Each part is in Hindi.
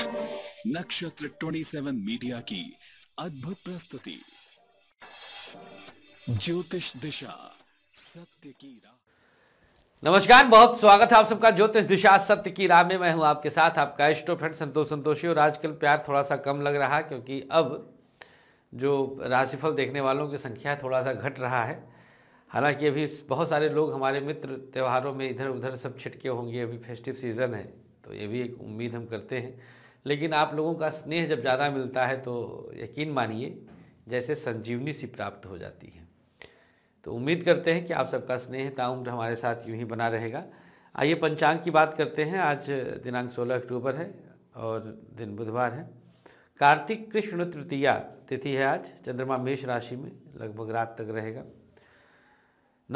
नक्षत्र 27 मीडिया की अद्भुत प्रस्तुति ज्योतिष दिशा सत्य की राह नमस्कार बहुत स्वागत है आप सबका ज्योतिष दिशा सत्य की राह में मैं हूं आपके साथ आपका एस्ट्रो फ्रेंड संतोष संतोषी और आजकल प्यार थोड़ा सा कम लग रहा है क्योंकि अब जो राशिफल देखने वालों की संख्या थोड़ा सा घट रहा है हालांकि अभी बहुत सारे लोग हमारे मित्र त्योहारों में इधर उधर सब छिटके होंगे अभी फेस्टिव सीज़न है तो ये भी एक उम्मीद हम करते हैं लेकिन आप लोगों का स्नेह जब ज़्यादा मिलता है तो यकीन मानिए जैसे संजीवनी सी प्राप्त हो जाती है तो उम्मीद करते हैं कि आप सबका स्नेह ताउम्र हमारे साथ यूं ही बना रहेगा आइए पंचांग की बात करते हैं आज दिनांक 16 अक्टूबर है और दिन बुधवार है कार्तिक कृष्ण तृतीया तिथि है आज चंद्रमा मेष राशि में लगभग रात तक रहेगा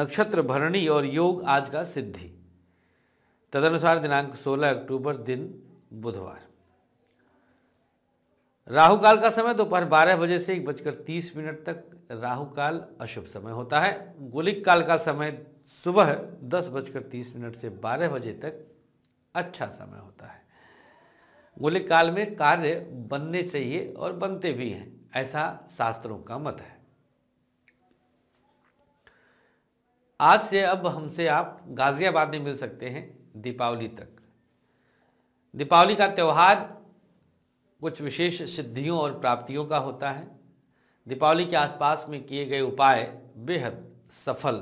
नक्षत्र भरणी और योग आज का सिद्धि तदनुसार दिनांक 16 अक्टूबर दिन बुधवार राहु काल का समय दोपहर बारह बजे से एक बजकर तीस मिनट तक राहु काल अशुभ समय होता है गोलिक काल का समय सुबह दस बजकर तीस मिनट से बारह बजे तक अच्छा समय होता है गोलिक काल में कार्य बनने चाहिए और बनते भी हैं ऐसा शास्त्रों का मत है आज से अब हमसे आप गाजियाबाद में मिल सकते हैं दीपावली तक दीपावली का त्यौहार कुछ विशेष सिद्धियों और प्राप्तियों का होता है दीपावली के आसपास में किए गए उपाय बेहद सफल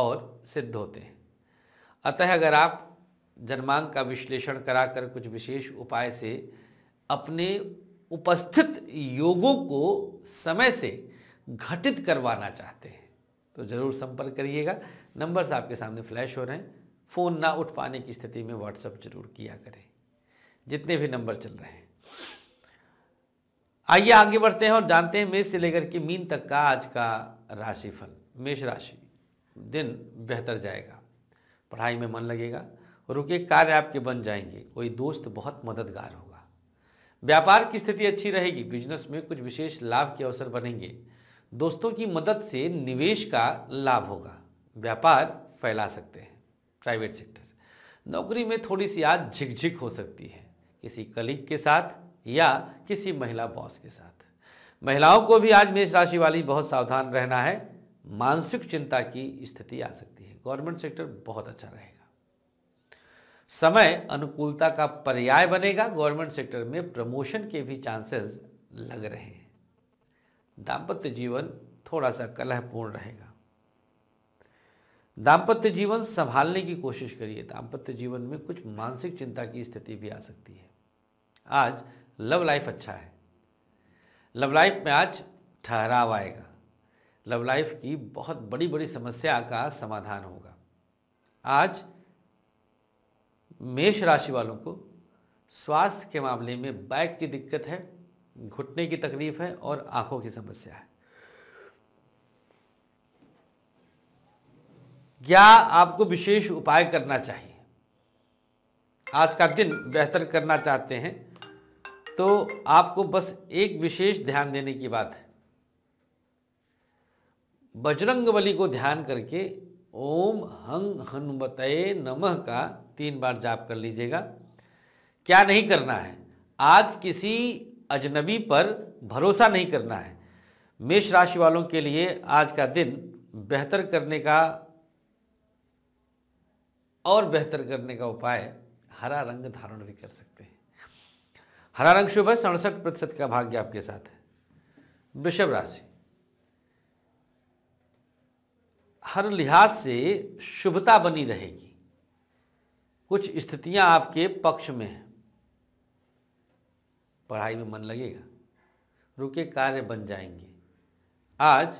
और सिद्ध होते हैं अतः अगर आप जन्मांक का विश्लेषण कराकर कुछ विशेष उपाय से अपने उपस्थित योगों को समय से घटित करवाना चाहते हैं तो ज़रूर संपर्क करिएगा नंबर्स आपके सामने फ्लैश हो रहे हैं फ़ोन ना उठ पाने की स्थिति में व्हाट्सअप जरूर किया करें जितने भी नंबर चल रहे हैं आइए आगे बढ़ते हैं और जानते हैं मेष से लेकर के मीन तक का आज का राशिफल मेष राशि दिन बेहतर जाएगा पढ़ाई में मन लगेगा रुके कार्य आपके बन जाएंगे कोई दोस्त बहुत मददगार होगा व्यापार की स्थिति अच्छी रहेगी बिजनेस में कुछ विशेष लाभ के अवसर बनेंगे दोस्तों की मदद से निवेश का लाभ होगा व्यापार फैला सकते हैं प्राइवेट सेक्टर नौकरी में थोड़ी सी आज झिकझिक हो सकती है किसी कलीग के साथ या किसी महिला बॉस के साथ महिलाओं को भी आज मेष राशि वाली बहुत सावधान रहना है मानसिक चिंता की स्थिति आ सकती है गवर्नमेंट सेक्टर बहुत अच्छा रहेगा समय अनुकूलता का पर्याय बनेगा गवर्नमेंट सेक्टर में प्रमोशन के भी चांसेस लग रहे हैं दाम्पत्य जीवन थोड़ा सा कलहपूर्ण रहेगा दाम्पत्य जीवन संभालने की कोशिश करिए दाम्पत्य जीवन में कुछ मानसिक चिंता की स्थिति भी आ सकती है आज लव लाइफ अच्छा है लव लाइफ में आज ठहराव आएगा लव लाइफ की बहुत बड़ी बड़ी समस्या का समाधान होगा आज मेष राशि वालों को स्वास्थ्य के मामले में बैक की दिक्कत है घुटने की तकलीफ है और आंखों की समस्या है क्या आपको विशेष उपाय करना चाहिए आज का दिन बेहतर करना चाहते हैं तो आपको बस एक विशेष ध्यान देने की बात है बजरंग बली को ध्यान करके ओम हंग हनुमत नमः का तीन बार जाप कर लीजिएगा क्या नहीं करना है आज किसी अजनबी पर भरोसा नहीं करना है मेष राशि वालों के लिए आज का दिन बेहतर करने का और बेहतर करने का उपाय हरा रंग धारण भी कर सकते हरा रंग शुभ है सड़सठ प्रतिशत का भाग्य आपके साथ है वृषभ राशि हर लिहाज से शुभता बनी रहेगी कुछ स्थितियां आपके पक्ष में हैं पढ़ाई में मन लगेगा रुके कार्य बन जाएंगे आज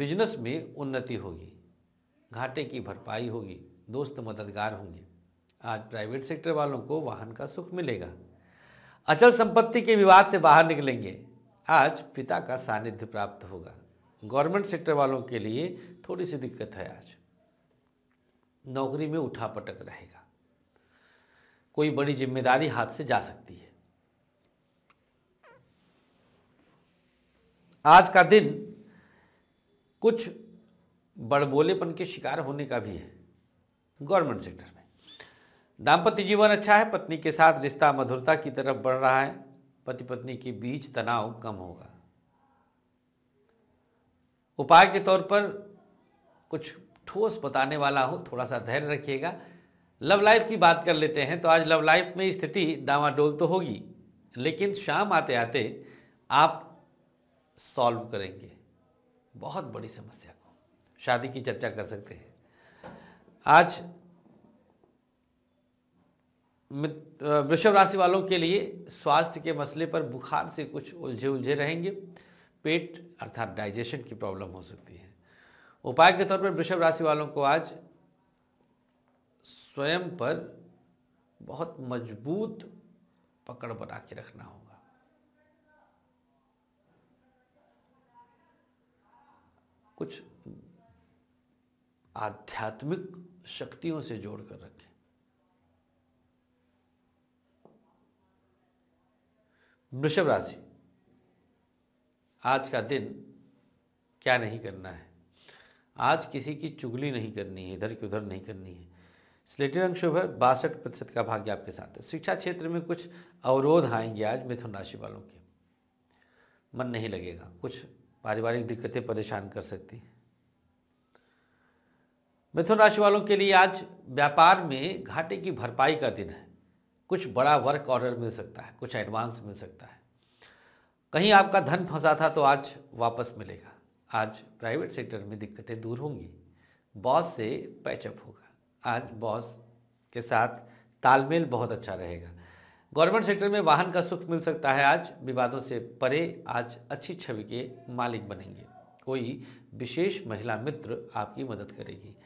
बिजनेस में उन्नति होगी घाटे की भरपाई होगी दोस्त मददगार होंगे आज प्राइवेट सेक्टर वालों को वाहन का सुख मिलेगा अचल संपत्ति के विवाद से बाहर निकलेंगे आज पिता का सानिध्य प्राप्त होगा गवर्नमेंट सेक्टर वालों के लिए थोड़ी सी दिक्कत है आज नौकरी में उठा पटक रहेगा कोई बड़ी जिम्मेदारी हाथ से जा सकती है आज का दिन कुछ बड़बोलेपन के शिकार होने का भी है गवर्नमेंट सेक्टर दाम्पत्य जीवन अच्छा है पत्नी के साथ रिश्ता मधुरता की तरफ बढ़ रहा है पति पत्नी के बीच तनाव कम होगा उपाय के तौर पर कुछ ठोस बताने वाला हो थोड़ा सा धैर्य रखिएगा लव लाइफ की बात कर लेते हैं तो आज लव लाइफ में स्थिति डावाडोल तो होगी लेकिन शाम आते आते आप सॉल्व करेंगे बहुत बड़ी समस्या को शादी की चर्चा कर सकते हैं आज वृषभ राशि वालों के लिए स्वास्थ्य के मसले पर बुखार से कुछ उलझे उलझे रहेंगे पेट अर्थात डाइजेशन की प्रॉब्लम हो सकती है उपाय के तौर पर वृषभ राशि वालों को आज स्वयं पर बहुत मजबूत पकड़ बना के रखना होगा कुछ आध्यात्मिक शक्तियों से जोड़कर रखें वृषभ राशि आज का दिन क्या नहीं करना है आज किसी की चुगली नहीं करनी है इधर की उधर नहीं करनी है स्लेटी रंग शुभ है बासठ प्रतिशत का भाग्य आपके साथ है शिक्षा क्षेत्र में कुछ अवरोध आएंगे आज मिथुन राशि वालों के मन नहीं लगेगा कुछ पारिवारिक दिक्कतें परेशान कर सकती हैं मिथुन राशि वालों के लिए आज व्यापार में घाटे की भरपाई का दिन है कुछ बड़ा वर्क ऑर्डर मिल सकता है कुछ एडवांस मिल सकता है कहीं आपका धन फंसा था तो आज वापस मिलेगा आज प्राइवेट सेक्टर में दिक्कतें दूर होंगी बॉस से पैचअप होगा आज बॉस के साथ तालमेल बहुत अच्छा रहेगा गवर्नमेंट सेक्टर में वाहन का सुख मिल सकता है आज विवादों से परे आज अच्छी छवि के मालिक बनेंगे कोई विशेष महिला मित्र आपकी मदद करेगी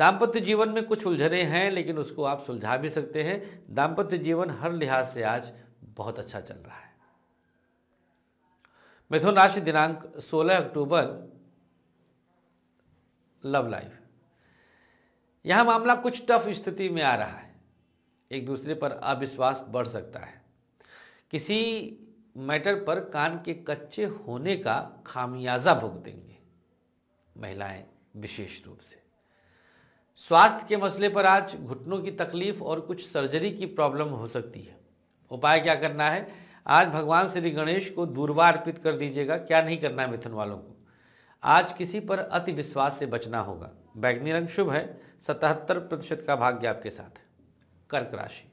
दाम्पत्य जीवन में कुछ उलझने हैं लेकिन उसको आप सुलझा भी सकते हैं दाम्पत्य जीवन हर लिहाज से आज बहुत अच्छा चल रहा है मिथुन राशि दिनांक 16 अक्टूबर लव लाइफ यह मामला कुछ टफ स्थिति में आ रहा है एक दूसरे पर अविश्वास बढ़ सकता है किसी मैटर पर कान के कच्चे होने का खामियाजा भुगतेंगे महिलाएं विशेष रूप से स्वास्थ्य के मसले पर आज घुटनों की तकलीफ और कुछ सर्जरी की प्रॉब्लम हो सकती है उपाय क्या करना है आज भगवान श्री गणेश को दूरवा अर्पित कर दीजिएगा क्या नहीं करना है मिथुन वालों को आज किसी पर अति विश्वास से बचना होगा बैगनी रंग शुभ है सतहत्तर प्रतिशत का भाग्य आपके साथ है कर्क राशि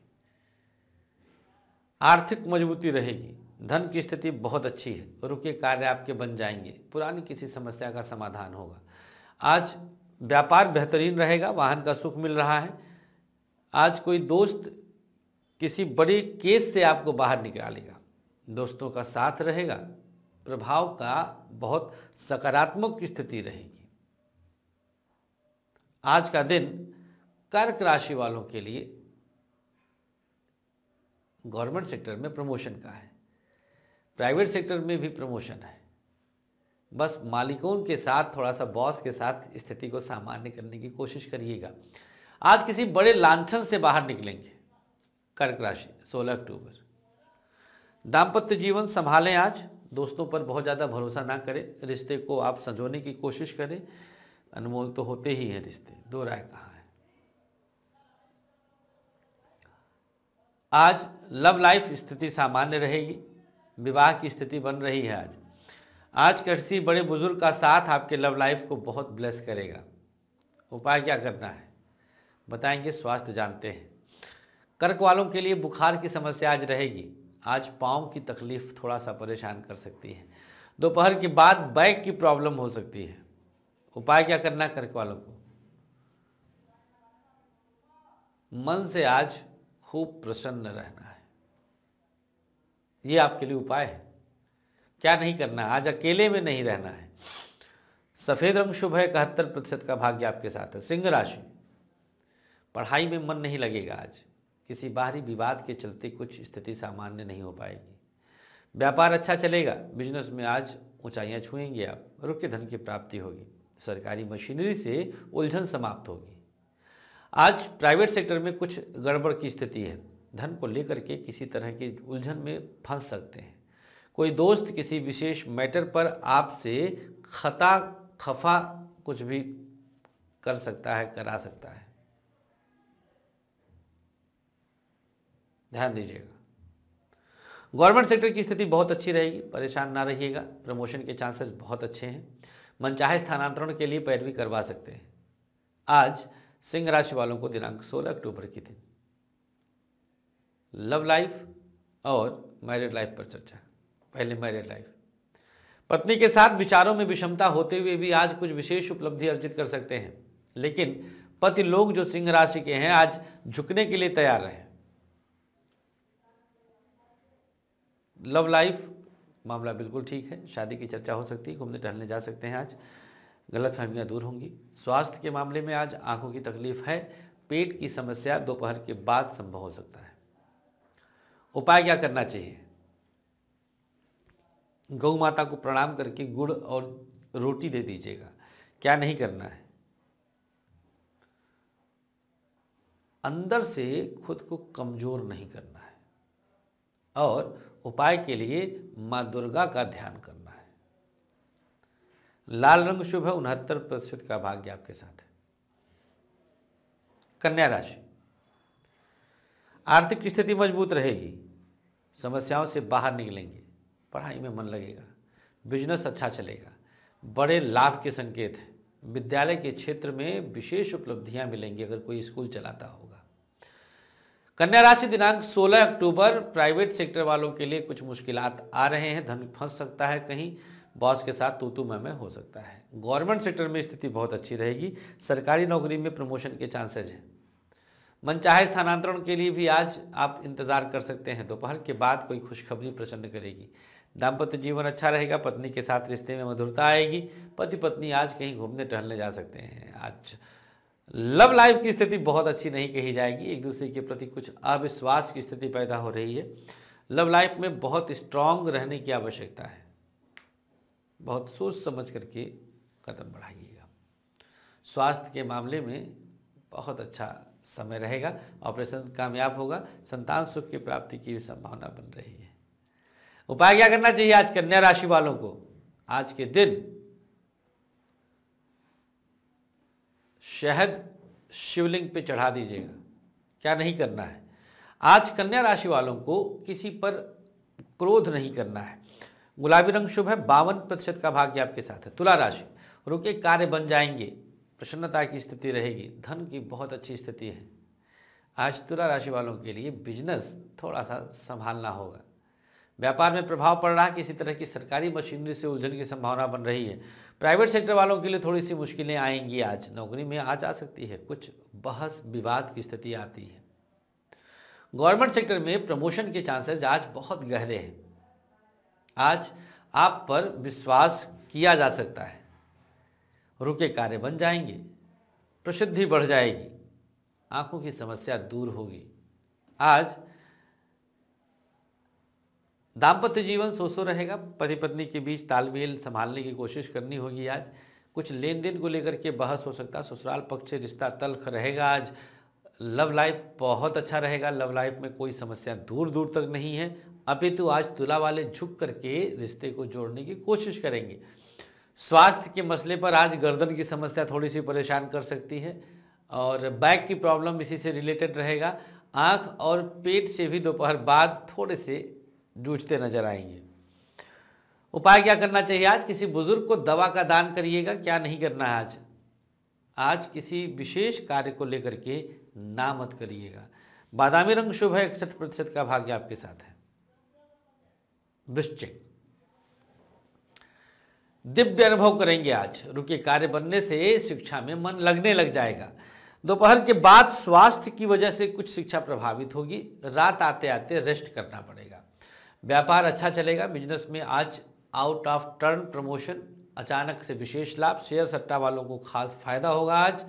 आर्थिक मजबूती रहेगी धन की स्थिति बहुत अच्छी है रुके कार्य आपके बन जाएंगे पुरानी किसी समस्या का समाधान होगा आज व्यापार बेहतरीन रहेगा वाहन का सुख मिल रहा है आज कोई दोस्त किसी बड़े केस से आपको बाहर निकालेगा दोस्तों का साथ रहेगा प्रभाव का बहुत सकारात्मक स्थिति रहेगी आज का दिन कर्क राशि वालों के लिए गवर्नमेंट सेक्टर में प्रमोशन का है प्राइवेट सेक्टर में भी प्रमोशन है बस मालिकों के साथ थोड़ा सा बॉस के साथ स्थिति को सामान्य करने की कोशिश करिएगा आज किसी बड़े लांछन से बाहर निकलेंगे कर्क राशि 16 अक्टूबर दाम्पत्य जीवन संभालें आज दोस्तों पर बहुत ज़्यादा भरोसा ना करें रिश्ते को आप संजोने की कोशिश करें अनमोल तो होते ही हैं रिश्ते दो राय कहाँ है आज लव लाइफ स्थिति सामान्य रहेगी विवाह की स्थिति बन रही है आज आज का किसी बड़े बुजुर्ग का साथ आपके लव लाइफ को बहुत ब्लेस करेगा उपाय क्या करना है बताएंगे स्वास्थ्य जानते हैं कर्क वालों के लिए बुखार की समस्या आज रहेगी आज पाँव की तकलीफ थोड़ा सा परेशान कर सकती है दोपहर के बाद बैक की प्रॉब्लम हो सकती है उपाय क्या करना कर्क वालों को मन से आज खूब प्रसन्न रहना है ये आपके लिए उपाय है क्या नहीं करना आज अकेले में नहीं रहना है सफ़ेद रंग शुभ है इकहत्तर प्रतिशत का भाग्य आपके साथ है सिंह राशि पढ़ाई में मन नहीं लगेगा आज किसी बाहरी विवाद के चलते कुछ स्थिति सामान्य नहीं हो पाएगी व्यापार अच्छा चलेगा बिजनेस में आज ऊंचाइयां छुएंगे आप रुके धन की प्राप्ति होगी सरकारी मशीनरी से उलझन समाप्त होगी आज प्राइवेट सेक्टर में कुछ गड़बड़ की स्थिति है धन को लेकर के किसी तरह की उलझन में फंस सकते हैं कोई दोस्त किसी विशेष मैटर पर आपसे खता खफा कुछ भी कर सकता है करा सकता है ध्यान दीजिएगा गवर्नमेंट सेक्टर की स्थिति बहुत अच्छी रहेगी परेशान ना रहिएगा प्रमोशन के चांसेस बहुत अच्छे हैं मनचाहे स्थानांतरण के लिए पैरवी करवा सकते हैं आज सिंह राशि वालों को दिनांक 16 अक्टूबर की दिन लव लाइफ और मैरिड लाइफ पर चर्चा पहले मैरिड लाइफ पत्नी के साथ विचारों में विषमता होते हुए भी आज कुछ विशेष उपलब्धि अर्जित कर सकते हैं लेकिन पति लोग जो सिंह राशि के हैं आज झुकने के लिए तैयार रहे लव लाइफ मामला बिल्कुल ठीक है शादी की चर्चा हो सकती है घूमने टहलने जा सकते हैं आज गलत फहमियाँ दूर होंगी स्वास्थ्य के मामले में आज आंखों की तकलीफ है पेट की समस्या दोपहर के बाद संभव हो सकता है उपाय क्या करना चाहिए गौ माता को प्रणाम करके गुड़ और रोटी दे दीजिएगा क्या नहीं करना है अंदर से खुद को कमज़ोर नहीं करना है और उपाय के लिए माँ दुर्गा का ध्यान करना है लाल रंग शुभ है उनहत्तर प्रतिशत का भाग्य आपके साथ है कन्या राशि आर्थिक स्थिति मजबूत रहेगी समस्याओं से बाहर निकलेंगे पढ़ाई में मन लगेगा बिजनेस अच्छा चलेगा बड़े लाभ के संकेत हैं विद्यालय के क्षेत्र में विशेष उपलब्धियां मिलेंगी अगर कोई स्कूल चलाता होगा कन्या राशि दिनांक 16 अक्टूबर प्राइवेट सेक्टर वालों के लिए कुछ मुश्किल आ रहे हैं धन फंस सकता है कहीं बॉस के साथ तूतू में हो सकता है गवर्नमेंट सेक्टर में स्थिति बहुत अच्छी रहेगी सरकारी नौकरी में प्रमोशन के चांसेज हैं मनचाहे स्थानांतरण के लिए भी आज आप इंतजार कर सकते हैं दोपहर के बाद कोई खुशखबरी प्रसन्न करेगी दाम्पत्य जीवन अच्छा रहेगा पत्नी के साथ रिश्ते में मधुरता आएगी पति पत्नी आज कहीं घूमने टहलने जा सकते हैं आज लव लाइफ की स्थिति बहुत अच्छी नहीं कही जाएगी एक दूसरे के प्रति कुछ अविश्वास की स्थिति पैदा हो रही है लव लाइफ में बहुत स्ट्रांग रहने की आवश्यकता है बहुत सोच समझ करके कदम बढ़ाइएगा स्वास्थ्य के मामले में बहुत अच्छा समय रहेगा ऑपरेशन कामयाब होगा संतान सुख की प्राप्ति की भी संभावना बन रही है उपाय क्या करना चाहिए आज कन्या राशि वालों को आज के दिन शहद शिवलिंग पे चढ़ा दीजिएगा क्या नहीं करना है आज कन्या राशि वालों को किसी पर क्रोध नहीं करना है गुलाबी रंग शुभ है बावन प्रतिशत का भाग्य आपके साथ है तुला राशि रुके कार्य बन जाएंगे प्रसन्नता की स्थिति रहेगी धन की बहुत अच्छी स्थिति है आज तुला राशि वालों के लिए बिजनेस थोड़ा सा संभालना होगा व्यापार में प्रभाव पड़ रहा है किसी तरह की सरकारी मशीनरी से उलझन की संभावना बन रही है प्राइवेट सेक्टर वालों के लिए थोड़ी सी मुश्किलें आएंगी आज नौकरी में आज आ सकती है कुछ बहस विवाद की स्थिति आती है गवर्नमेंट सेक्टर में प्रमोशन के चांसेस आज बहुत गहरे हैं आज आप पर विश्वास किया जा सकता है रुके कार्य बन जाएंगे प्रसिद्धि बढ़ जाएगी आंखों की समस्या दूर होगी आज दाम्पत्य जीवन सोसो रहेगा पति पत्नी के बीच तालमेल संभालने की कोशिश करनी होगी आज कुछ लेन देन को लेकर के बहस हो सकता है ससुराल पक्ष रिश्ता तल्ख रहेगा आज लव लाइफ बहुत अच्छा रहेगा लव लाइफ में कोई समस्या दूर दूर तक नहीं है अपितु आज तुला वाले झुक करके रिश्ते को जोड़ने की कोशिश करेंगे स्वास्थ्य के मसले पर आज गर्दन की समस्या थोड़ी सी परेशान कर सकती है और बैक की प्रॉब्लम इसी से रिलेटेड रहेगा आँख और पेट से भी दोपहर बाद थोड़े से जूझते नजर आएंगे उपाय क्या करना चाहिए आज किसी बुजुर्ग को दवा का दान करिएगा क्या नहीं करना है आज आज किसी विशेष कार्य को लेकर के ना मत करिएगा बादामी रंग शुभ है इकसठ प्रतिशत का भाग्य आपके साथ है वृश्चिक दिव्य अनुभव करेंगे आज रुके कार्य बनने से शिक्षा में मन लगने लग जाएगा दोपहर के बाद स्वास्थ्य की वजह से कुछ शिक्षा प्रभावित होगी रात आते आते रेस्ट करना पड़ेगा व्यापार अच्छा चलेगा बिजनेस में आज आउट ऑफ टर्न प्रमोशन अचानक से विशेष लाभ शेयर सट्टा वालों को खास फायदा होगा आज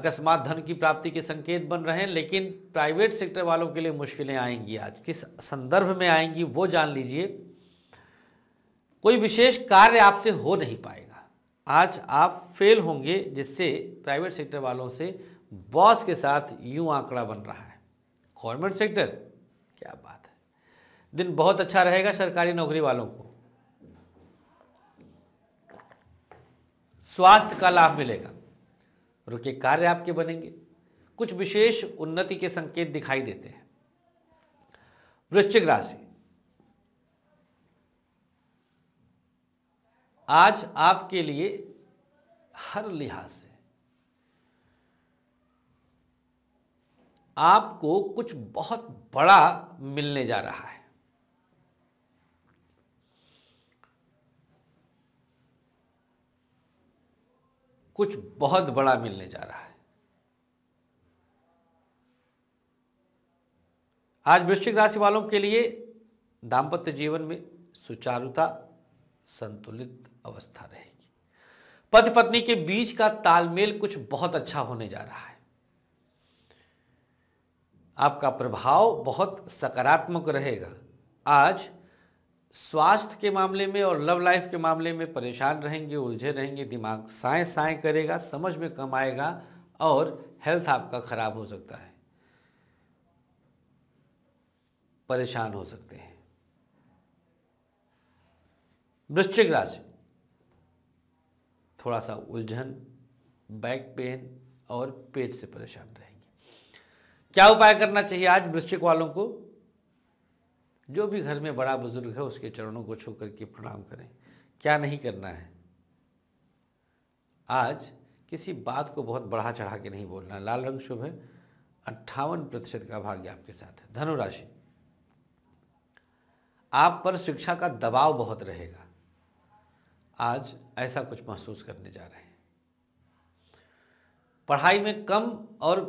अकस्मात धन की प्राप्ति के संकेत बन रहे हैं लेकिन प्राइवेट सेक्टर वालों के लिए मुश्किलें आएंगी आज किस संदर्भ में आएंगी वो जान लीजिए कोई विशेष कार्य आपसे हो नहीं पाएगा आज आप फेल होंगे जिससे प्राइवेट सेक्टर वालों से बॉस के साथ यूं आंकड़ा बन रहा है गवर्नमेंट सेक्टर क्या बात दिन बहुत अच्छा रहेगा सरकारी नौकरी वालों को स्वास्थ्य का लाभ मिलेगा रुके कार्य आपके बनेंगे कुछ विशेष उन्नति के संकेत दिखाई देते हैं वृश्चिक राशि आज आपके लिए हर लिहाज से आपको कुछ बहुत बड़ा मिलने जा रहा है कुछ बहुत बड़ा मिलने जा रहा है आज वृश्चिक राशि वालों के लिए दाम्पत्य जीवन में सुचारुता संतुलित अवस्था रहेगी पति पत्नी के बीच का तालमेल कुछ बहुत अच्छा होने जा रहा है आपका प्रभाव बहुत सकारात्मक रहेगा आज स्वास्थ्य के मामले में और लव लाइफ के मामले में परेशान रहेंगे उलझे रहेंगे दिमाग साए साए करेगा समझ में कम आएगा और हेल्थ आपका खराब हो सकता है परेशान हो सकते हैं वृश्चिक राशि थोड़ा सा उलझन बैक पेन और पेट से परेशान रहेंगे क्या उपाय करना चाहिए आज वृश्चिक वालों को जो भी घर में बड़ा बुजुर्ग है उसके चरणों को छू करके प्रणाम करें क्या नहीं करना है आज किसी बात को बहुत बढ़ा चढ़ा के नहीं बोलना लाल रंग शुभ है अट्ठावन प्रतिशत का भाग्य आपके साथ है धनुराशि आप पर शिक्षा का दबाव बहुत रहेगा आज ऐसा कुछ महसूस करने जा रहे हैं पढ़ाई में कम और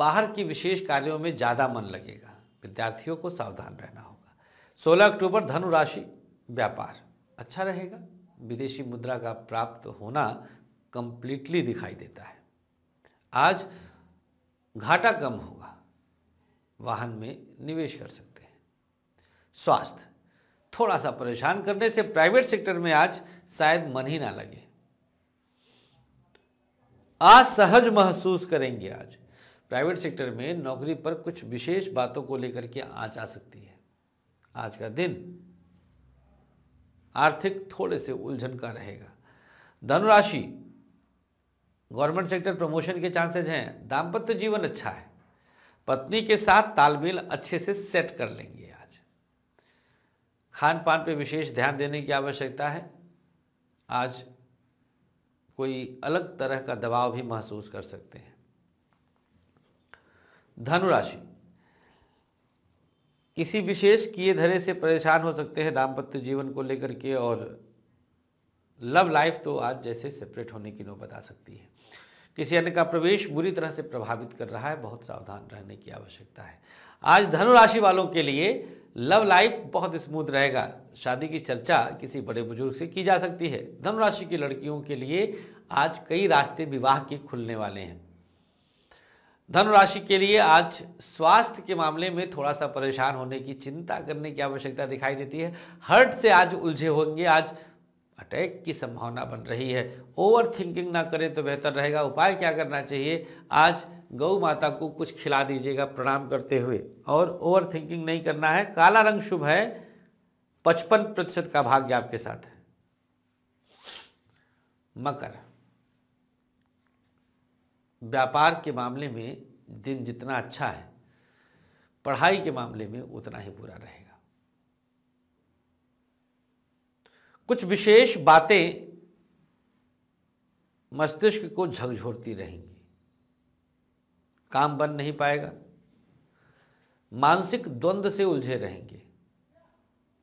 बाहर की विशेष कार्यों में ज़्यादा मन लगेगा विद्यार्थियों को सावधान रहना सोलह अक्टूबर धनु राशि व्यापार अच्छा रहेगा विदेशी मुद्रा का प्राप्त होना कंप्लीटली दिखाई देता है आज घाटा कम होगा वाहन में निवेश कर सकते हैं स्वास्थ्य थोड़ा सा परेशान करने से प्राइवेट सेक्टर में आज शायद मन ही ना लगे आज सहज महसूस करेंगे आज प्राइवेट सेक्टर में नौकरी पर कुछ विशेष बातों को लेकर के आँच आ सकती है आज का दिन आर्थिक थोड़े से उलझन का रहेगा धनुराशि गवर्नमेंट सेक्टर प्रमोशन के चांसेज हैं दाम्पत्य जीवन अच्छा है पत्नी के साथ तालमेल अच्छे से सेट कर लेंगे आज खान पान पर विशेष ध्यान देने की आवश्यकता है आज कोई अलग तरह का दबाव भी महसूस कर सकते हैं धनुराशि किसी विशेष किए धरे से परेशान हो सकते हैं दाम्पत्य जीवन को लेकर के और लव लाइफ तो आज जैसे सेपरेट होने की नौबत आ सकती है किसी अन्य का प्रवेश बुरी तरह से प्रभावित कर रहा है बहुत सावधान रहने की आवश्यकता है आज धनुराशि वालों के लिए लव लाइफ बहुत स्मूथ रहेगा शादी की चर्चा किसी बड़े बुजुर्ग से की जा सकती है धनुराशि की लड़कियों के लिए आज कई रास्ते विवाह के खुलने वाले हैं धनु राशि के लिए आज स्वास्थ्य के मामले में थोड़ा सा परेशान होने की चिंता करने की आवश्यकता दिखाई देती है हर्ट से आज उलझे होंगे आज अटैक की संभावना बन रही है ओवर थिंकिंग ना करें तो बेहतर रहेगा उपाय क्या करना चाहिए आज गौ माता को कुछ खिला दीजिएगा प्रणाम करते हुए और ओवर थिंकिंग नहीं करना है काला रंग शुभ है पचपन प्रतिशत का भाग्य आपके साथ है मकर व्यापार के मामले में दिन जितना अच्छा है पढ़ाई के मामले में उतना ही बुरा रहेगा कुछ विशेष बातें मस्तिष्क को झकझोरती रहेंगी काम बन नहीं पाएगा मानसिक द्वंद्व से उलझे रहेंगे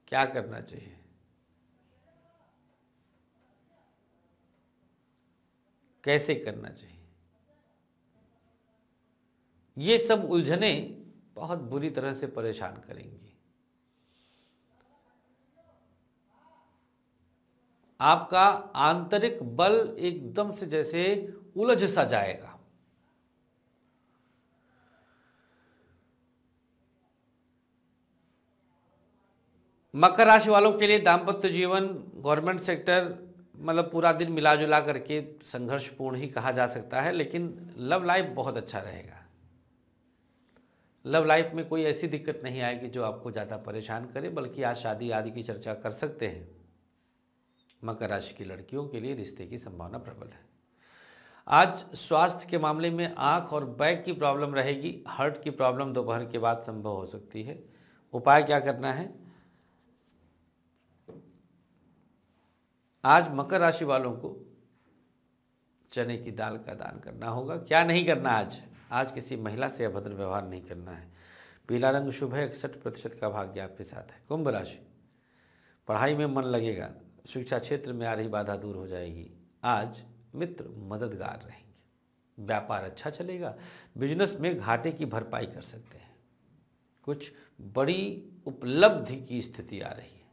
क्या करना चाहिए कैसे करना चाहिए ये सब उलझने बहुत बुरी तरह से परेशान करेंगी आपका आंतरिक बल एकदम से जैसे उलझ सा जाएगा मकर राशि वालों के लिए दाम्पत्य जीवन गवर्नमेंट सेक्टर मतलब पूरा दिन मिला जुला करके संघर्षपूर्ण ही कहा जा सकता है लेकिन लव लाइफ बहुत अच्छा रहेगा लव लाइफ में कोई ऐसी दिक्कत नहीं आएगी जो आपको ज़्यादा परेशान करे बल्कि आज शादी आदि की चर्चा कर सकते हैं मकर राशि की लड़कियों के लिए रिश्ते की संभावना प्रबल है आज स्वास्थ्य के मामले में आंख और बैक की प्रॉब्लम रहेगी हार्ट की प्रॉब्लम दोपहर के बाद संभव हो सकती है उपाय क्या करना है आज मकर राशि वालों को चने की दाल का दान करना होगा क्या नहीं करना आज आज किसी महिला से अभद्र व्यवहार नहीं करना है पीला रंग शुभ है इकसठ प्रतिशत का भाग्य आपके साथ है कुंभ राशि पढ़ाई में मन लगेगा शिक्षा क्षेत्र में आ रही बाधा दूर हो जाएगी आज मित्र मददगार रहेंगे व्यापार अच्छा चलेगा बिजनेस में घाटे की भरपाई कर सकते हैं कुछ बड़ी उपलब्धि की स्थिति आ रही है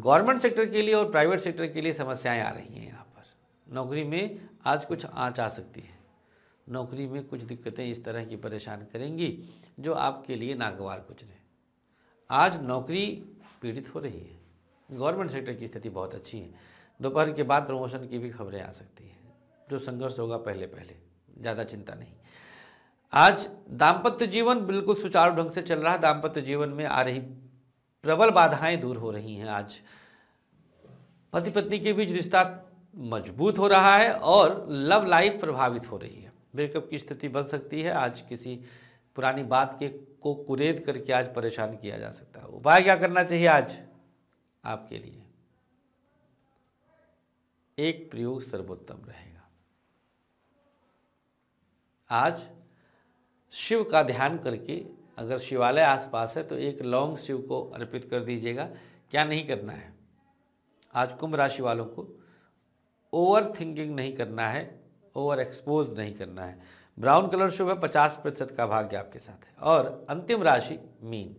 गवर्नमेंट सेक्टर के लिए और प्राइवेट सेक्टर के लिए समस्याएं आ रही हैं यहाँ पर नौकरी में आज कुछ आँच आ सकती है नौकरी में कुछ दिक्कतें इस तरह की परेशान करेंगी जो आपके लिए नागवार कुछ रहे आज नौकरी पीड़ित हो रही है गवर्नमेंट सेक्टर की स्थिति बहुत अच्छी है दोपहर के बाद प्रमोशन की भी खबरें आ सकती हैं जो संघर्ष होगा पहले पहले ज़्यादा चिंता नहीं आज दाम्पत्य जीवन बिल्कुल सुचारू ढंग से चल रहा है दाम्पत्य जीवन में आ रही प्रबल बाधाएं दूर हो रही हैं आज पति पत्नी के बीच रिश्ता मजबूत हो रहा है और लव लाइफ प्रभावित हो रही है ब्रेकअप की स्थिति बन सकती है आज किसी पुरानी बात के को कुरेद करके आज परेशान किया जा सकता है उपाय क्या करना चाहिए आज आपके लिए एक प्रयोग सर्वोत्तम रहेगा आज शिव का ध्यान करके अगर शिवालय आसपास है तो एक लौंग शिव को अर्पित कर दीजिएगा क्या नहीं करना है आज कुंभ राशि वालों को ओवर थिंकिंग नहीं करना है ओवर एक्सपोज नहीं करना है ब्राउन कलर शुभ है पचास प्रतिशत का भाग्य आपके साथ है और अंतिम राशि मीन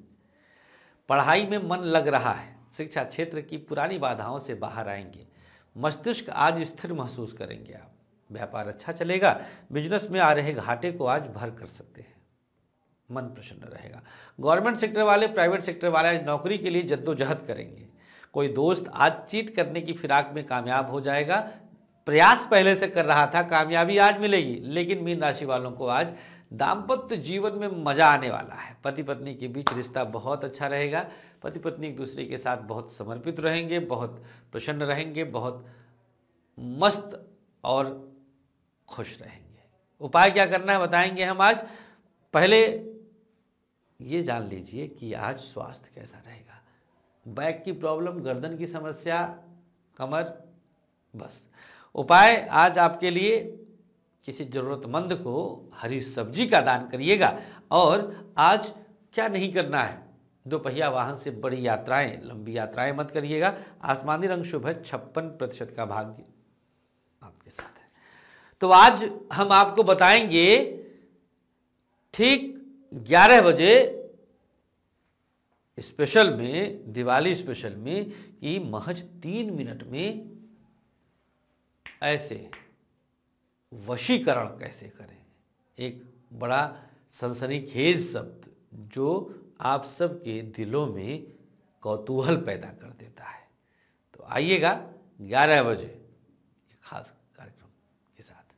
पढ़ाई में मन लग रहा है शिक्षा क्षेत्र की पुरानी बाधाओं से बाहर आएंगे मस्तिष्क आज स्थिर महसूस करेंगे आप व्यापार अच्छा चलेगा बिजनेस में आ रहे घाटे को आज भर कर सकते हैं मन प्रसन्न रहेगा गवर्नमेंट सेक्टर वाले प्राइवेट सेक्टर वाले आज नौकरी के लिए जद्दोजहद करेंगे कोई दोस्त आज चीट करने की फिराक में कामयाब हो जाएगा प्रयास पहले से कर रहा था कामयाबी आज मिलेगी लेकिन मीन राशि वालों को आज दाम्पत्य जीवन में मजा आने वाला है पति पत्नी के बीच रिश्ता बहुत अच्छा रहेगा पति पत्नी एक दूसरे के साथ बहुत समर्पित रहेंगे बहुत प्रसन्न रहेंगे बहुत मस्त और खुश रहेंगे उपाय क्या करना है बताएंगे हम आज पहले ये जान लीजिए कि आज स्वास्थ्य कैसा रहेगा बैक की प्रॉब्लम गर्दन की समस्या कमर बस उपाय आज आपके लिए किसी ज़रूरतमंद को हरी सब्जी का दान करिएगा और आज क्या नहीं करना है दोपहिया वाहन से बड़ी यात्राएं लंबी यात्राएं मत करिएगा आसमानी रंग शुभ है छप्पन प्रतिशत का भाग्य आपके साथ है तो आज हम आपको बताएंगे ठीक 11 बजे स्पेशल में दिवाली स्पेशल में कि महज तीन मिनट में ऐसे वशीकरण कैसे करें एक बड़ा सनसनीखेज शब्द जो आप सबके दिलों में कौतूहल पैदा कर देता है तो आइएगा ग्यारह बजे खास कार्यक्रम के साथ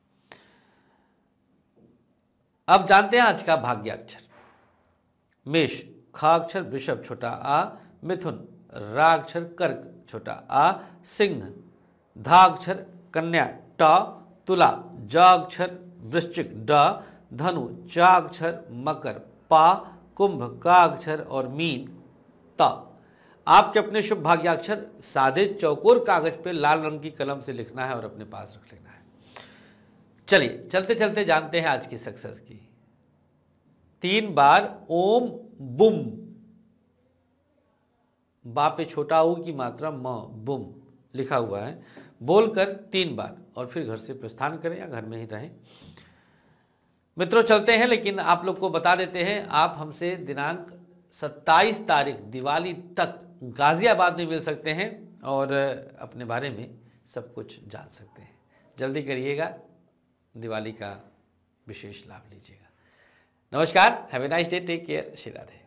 अब जानते हैं आज का भाग्याक्षर मेष खा अक्षर वृषभ छोटा आ मिथुन राक्षर कर्क छोटा आ सिंह धाक्षर कन्या ट तुला जाक्षर वृश्चिक ड धनु चाक्षर मकर पा कुंभ काक्षर और मीन त आपके अपने शुभ भाग्याक्षर सादे चौकोर कागज पे लाल रंग की कलम से लिखना है और अपने पास रख लेना है चलिए चलते चलते जानते हैं आज की सक्सेस की तीन बार ओम बुम बापे छोटा ऊ की मात्रा म बुम लिखा हुआ है बोलकर तीन बार और फिर घर से प्रस्थान करें या घर में ही रहें मित्रों चलते हैं लेकिन आप लोग को बता देते हैं आप हमसे दिनांक 27 तारीख दिवाली तक गाज़ियाबाद में मिल सकते हैं और अपने बारे में सब कुछ जान सकते हैं जल्दी करिएगा दिवाली का विशेष लाभ लीजिएगा नमस्कार have a nice day take care Shri Radhe